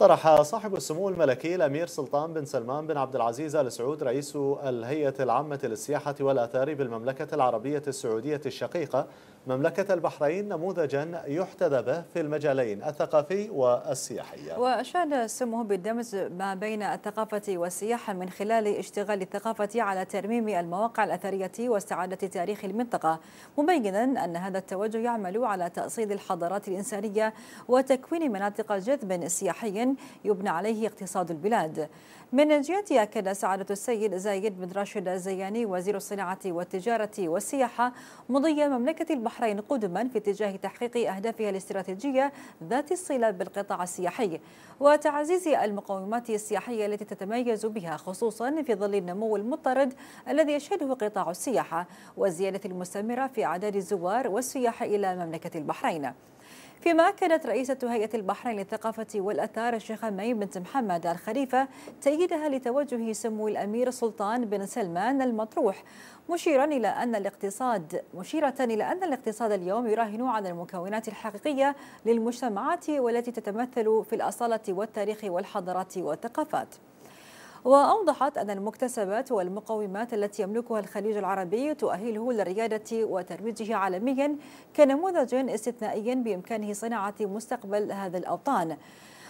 طرح صاحب السمو الملكي الأمير سلطان بن سلمان بن عبد العزيز آل سعود رئيس الهيئة العامة للسياحة والآثار بالمملكة العربية السعودية الشقيقة مملكة البحرين نموذجا يحتذى به في المجالين الثقافي والسياحي وأشاد سموه بالدمج ما بين الثقافة والسياحة من خلال اشتغال الثقافة على ترميم المواقع الأثرية واستعادة تاريخ المنطقة مبينا أن هذا التوجه يعمل على تأصيل الحضارات الإنسانية وتكوين مناطق جذب سياحي يبنى عليه اقتصاد البلاد من جهته أكد سعادة السيد زايد بن راشد الزياني وزير الصناعة والتجارة والسياحة مضي مملكة البحرين البحرين قدما في اتجاه تحقيق أهدافها الاستراتيجية ذات الصلة بالقطاع السياحي وتعزيز المقومات السياحية التي تتميز بها خصوصا في ظل النمو المضطرد الذي يشهده قطاع السياحة والزيادة المستمرة في أعداد الزوار والسياح إلى مملكة البحرين فيما كانت رئيسة هيئة البحرين للثقافة والأثار الشيخة مي بنت محمد الخليفة تأييدها لتوجه سمو الأمير سلطان بن سلمان المطروح مشيرا إلى أن الاقتصاد مشيرة إلى أن الاقتصاد اليوم يراهن على المكونات الحقيقية للمجتمعات والتي تتمثل في الأصالة والتاريخ والحضارات والثقافات وأوضحت أن المكتسبات والمقومات التي يملكها الخليج العربي تؤهله للريادة وترويجه عالميا كنموذج استثنائي بإمكانه صناعة مستقبل هذا الأوطان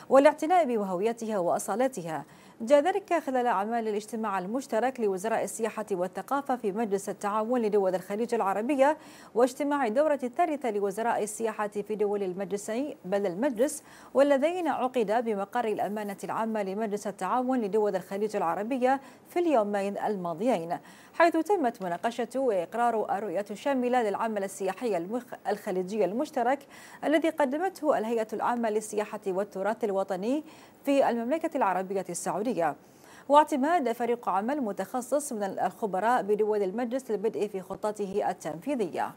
والاعتناء بهويتها وأصالتها جاء ذلك خلال أعمال الاجتماع المشترك لوزراء السياحة والثقافة في مجلس التعاون لدول الخليج العربية واجتماع الدورة الثالثة لوزراء السياحة في دول المجلسين بل المجلس واللذين عقد بمقر الأمانة العامة لمجلس التعاون لدول الخليج العربية في اليومين الماضيين حيث تمت مناقشة وإقرار الرؤية الشاملة للعمل السياحي المخ... الخليجي المشترك الذي قدمته الهيئة العامة للسياحة والتراث الوطني في المملكة العربية السعودية السورية واعتماد فريق عمل متخصص من الخبراء بدول المجلس للبدء في خطته التنفيذية